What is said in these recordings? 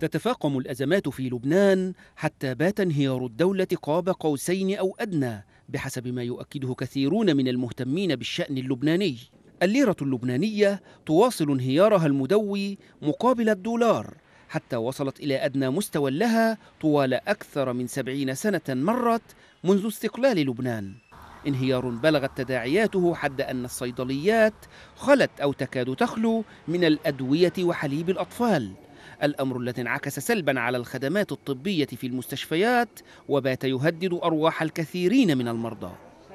تتفاقم الأزمات في لبنان حتى بات انهيار الدولة قاب قوسين أو أدنى بحسب ما يؤكده كثيرون من المهتمين بالشأن اللبناني الليرة اللبنانية تواصل انهيارها المدوي مقابل الدولار حتى وصلت إلى أدنى مستوى لها طوال أكثر من سبعين سنة مرت منذ استقلال لبنان انهيار بلغت تداعياته حد أن الصيدليات خلت أو تكاد تخلو من الأدوية وحليب الأطفال الأمر الذي انعكس سلبا على الخدمات الطبية في المستشفيات وبات يهدد أرواح الكثيرين من المرضى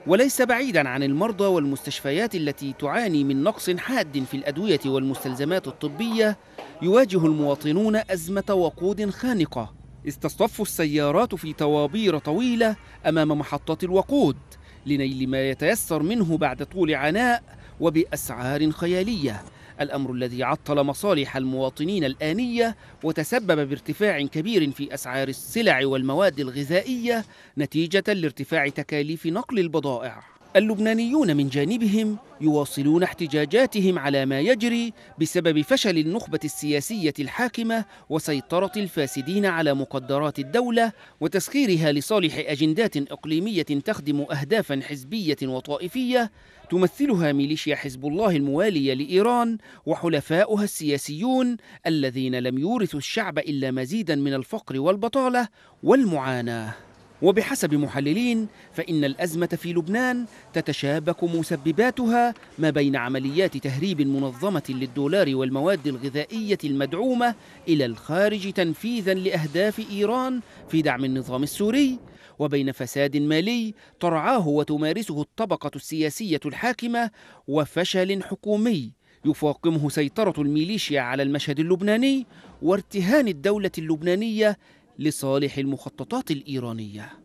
وليس بعيدا عن المرضى والمستشفيات التي تعاني من نقص حاد في الأدوية والمستلزمات الطبية يواجه المواطنون أزمة وقود خانقة استصطف السيارات في طوابير طويلة أمام محطة الوقود لنيل ما يتيسر منه بعد طول عناء وبأسعار خيالية الأمر الذي عطل مصالح المواطنين الآنية وتسبب بارتفاع كبير في أسعار السلع والمواد الغذائية نتيجة لارتفاع تكاليف نقل البضائع اللبنانيون من جانبهم يواصلون احتجاجاتهم على ما يجري بسبب فشل النخبة السياسية الحاكمة وسيطرة الفاسدين على مقدرات الدولة وتسخيرها لصالح أجندات إقليمية تخدم أهدافا حزبية وطائفية تمثلها ميليشيا حزب الله الموالية لإيران وحلفاؤها السياسيون الذين لم يورثوا الشعب إلا مزيدا من الفقر والبطالة والمعاناة وبحسب محللين فإن الأزمة في لبنان تتشابك مسبباتها ما بين عمليات تهريب منظمة للدولار والمواد الغذائية المدعومة إلى الخارج تنفيذا لأهداف إيران في دعم النظام السوري وبين فساد مالي ترعاه وتمارسه الطبقة السياسية الحاكمة وفشل حكومي يفاقمه سيطرة الميليشيا على المشهد اللبناني وارتهان الدولة اللبنانية لصالح المخططات الإيرانية